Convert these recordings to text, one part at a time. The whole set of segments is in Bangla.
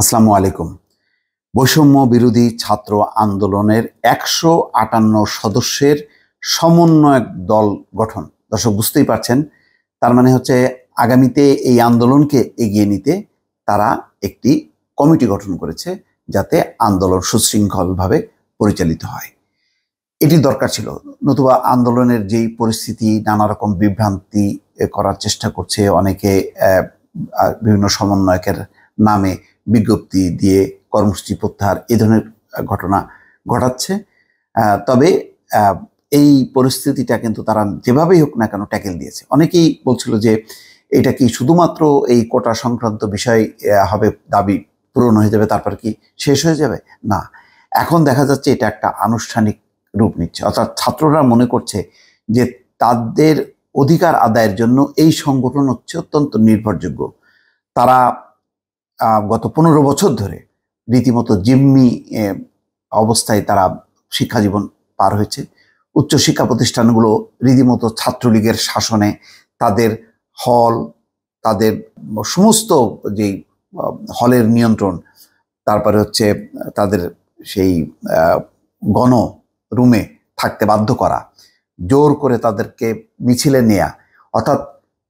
আসসালামু আলাইকুম বৈষম্য বিরোধী ছাত্র আন্দোলনের একশো আটান্ন সদস্যের সমন্বয়ক দল গঠন দর্শক বুঝতেই পারছেন তার মানে হচ্ছে আগামীতে এই আন্দোলনকে এগিয়ে নিতে তারা একটি কমিটি গঠন করেছে যাতে আন্দোলন সুশৃঙ্খলভাবে পরিচালিত হয় এটি দরকার ছিল নতুবা আন্দোলনের যেই পরিস্থিতি নানা রকম বিভ্রান্তি করার চেষ্টা করছে অনেকে বিভিন্ন সমন্বয়কের নামে বিজ্ঞপ্তি দিয়ে কর্মসূচি প্রত্যাহার এ ধরনের ঘটনা ঘটাচ্ছে তবে এই পরিস্থিতিটা কিন্তু তারা যেভাবেই হোক না কেন ট্যাকেল দিয়েছে অনেকেই বলছিল যে এটা কি শুধুমাত্র এই কোটা সংক্রান্ত বিষয় হবে দাবি পূরণ হয়ে যাবে তারপর কি শেষ হয়ে যাবে না এখন দেখা যাচ্ছে এটা একটা আনুষ্ঠানিক রূপ নিচ্ছে অর্থাৎ ছাত্ররা মনে করছে যে তাদের অধিকার আদায়ের জন্য এই সংগঠন হচ্ছে অত্যন্ত নির্ভরযোগ্য তারা গত পনেরো বছর ধরে রীতিমতো জিম্মি অবস্থায় তারা শিক্ষাজীবন পার হয়েছে উচ্চশিক্ষা প্রতিষ্ঠানগুলো রীতিমতো ছাত্রলীগের শাসনে তাদের হল তাদের সমস্ত যেই হলের নিয়ন্ত্রণ তারপরে হচ্ছে তাদের সেই গণ রুমে থাকতে বাধ্য করা জোর করে তাদেরকে মিছিলে নেয়া অর্থাৎ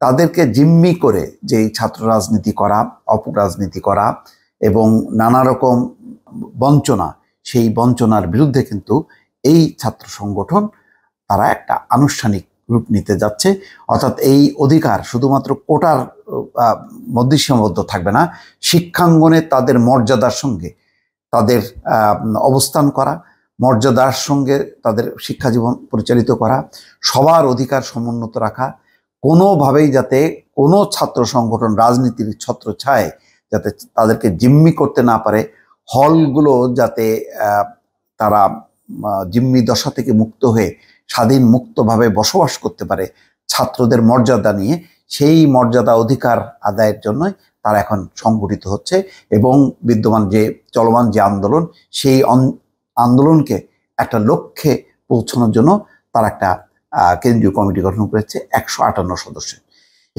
তাদেরকে জিম্মি করে যেই ছাত্র রাজনীতি করা অপরাজনীতি করা এবং নানা রকম বঞ্চনা সেই বঞ্চনার বিরুদ্ধে কিন্তু এই ছাত্র সংগঠন তারা একটা আনুষ্ঠানিক রূপ নিতে যাচ্ছে অর্থাৎ এই অধিকার শুধুমাত্র কোটার মধ্যে সীমাবদ্ধ থাকবে না শিক্ষাঙ্গনে তাদের মর্যাদার সঙ্গে তাদের অবস্থান করা মর্যাদার সঙ্গে তাদের শিক্ষাজীবন পরিচালিত করা সবার অধিকার সমুন্নত রাখা কোনোভাবেই যাতে কোনো ছাত্র সংগঠন রাজনীতির ছত্র ছায় যাতে তাদেরকে জিম্মি করতে না পারে হলগুলো যাতে তারা জিম্মি দশা থেকে মুক্ত হয়ে স্বাধীন মুক্তভাবে বসবাস করতে পারে ছাত্রদের মর্যাদা নিয়ে সেই মর্যাদা অধিকার আদায়ের জন্যই তারা এখন সংগঠিত হচ্ছে এবং বিদ্যমান যে চলমান যে আন্দোলন সেই আন্দোলনকে একটা লক্ষ্যে পৌঁছানোর জন্য তারা একটা কেন্দ্রীয় কমিটি গঠন করেছে একশো আটান্ন সদস্যের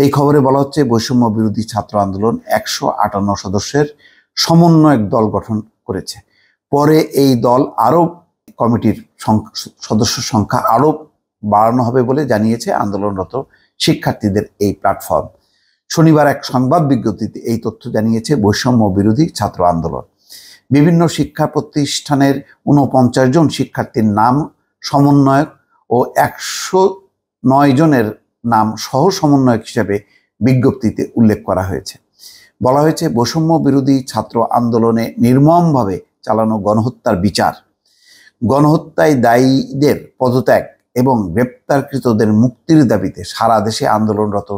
এই খবরে বলা হচ্ছে বৈষম্য বিরোধী ছাত্র আন্দোলন একশো আটান্ন সদস্যের সমন্বয়ক দল গঠন করেছে পরে এই দল আরও কমিটির সদস্য সংখ্যা আরও বাড়ানো হবে বলে জানিয়েছে আন্দোলনরত শিক্ষার্থীদের এই প্ল্যাটফর্ম শনিবার এক সংবাদ বিজ্ঞপ্তিতে এই তথ্য জানিয়েছে বৈষম্য বিরোধী ছাত্র আন্দোলন বিভিন্ন শিক্ষা প্রতিষ্ঠানের উনপঞ্চাশ জন শিক্ষার্থীর নাম সমন্বয়ক ও একশো নয় জনের নাম সহ সমন্বয়ক হিসাবে বিজ্ঞপ্তিতে উল্লেখ করা হয়েছে বলা হয়েছে বৈষম্য বিরোধী ছাত্র আন্দোলনে নির্মমভাবে চালানো গণহত্যার বিচার গণহত্যায় দায়ীদের পদত্যাগ এবং গ্রেপ্তারকৃতদের মুক্তির দাবিতে সারা দেশে আন্দোলনরত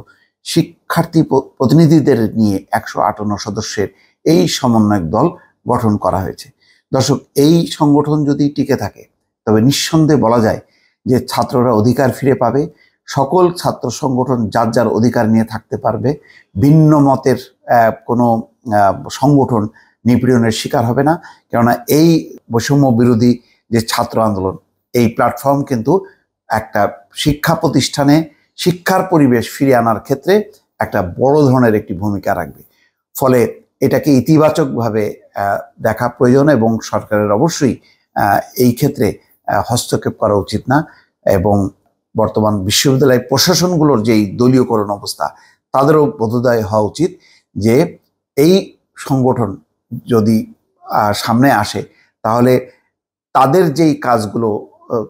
শিক্ষার্থী প্রতিনিধিদের নিয়ে একশো আটান্ন সদস্যের এই সমন্বয়ক দল গঠন করা হয়েছে দর্শক এই সংগঠন যদি টিকে থাকে তবে নিঃসন্দেহে বলা যায় যে ছাত্ররা অধিকার ফিরে পাবে সকল ছাত্র সংগঠন যার যার অধিকার নিয়ে থাকতে পারবে ভিন্ন মতের কোনো সংগঠন নিপীড়নের শিকার হবে না কেননা এই বৈষম্য বিরোধী যে ছাত্র আন্দোলন এই প্ল্যাটফর্ম কিন্তু একটা শিক্ষা প্রতিষ্ঠানে শিক্ষার পরিবেশ ফিরিয়ে আনার ক্ষেত্রে একটা বড় ধরনের একটি ভূমিকা রাখবে ফলে এটাকে ইতিবাচকভাবে দেখা প্রয়োজন এবং সরকারের অবশ্যই এই ক্ষেত্রে হস্তক্ষেপ করা উচিত না এবং বর্তমান বিশ্ববিদ্যালয় প্রশাসনগুলোর যেই দলীয়করণ অবস্থা তাদেরও বোধদায় হওয়া উচিত যে এই সংগঠন যদি সামনে আসে তাহলে তাদের যেই কাজগুলো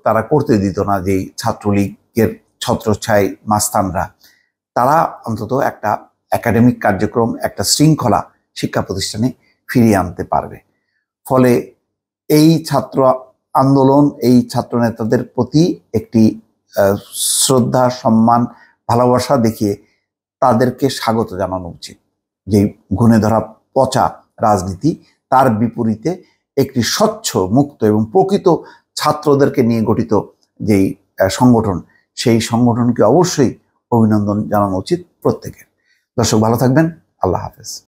তারা করতে দিত না যেই ছাত্রলীগের ছত্রছায় মাস্তানরা তারা অন্তত একটা একাডেমিক কার্যক্রম একটা শৃঙ্খলা শিক্ষা প্রতিষ্ঠানে ফিরিয়ে আনতে পারবে ফলে এই ছাত্র আন্দোলন এই ছাত্র নেতাদের প্রতি একটি শ্রদ্ধা সম্মান ভালোবাসা দেখিয়ে তাদেরকে স্বাগত জানানো উচিত যে গুণে ধরা পচা রাজনীতি তার বিপরীতে একটি স্বচ্ছ মুক্ত এবং প্রকৃত ছাত্রদেরকে নিয়ে গঠিত যেই সংগঠন সেই সংগঠনকে অবশ্যই অভিনন্দন জানানো উচিত প্রত্যেকের দর্শক ভালো থাকবেন আল্লাহ হাফেজ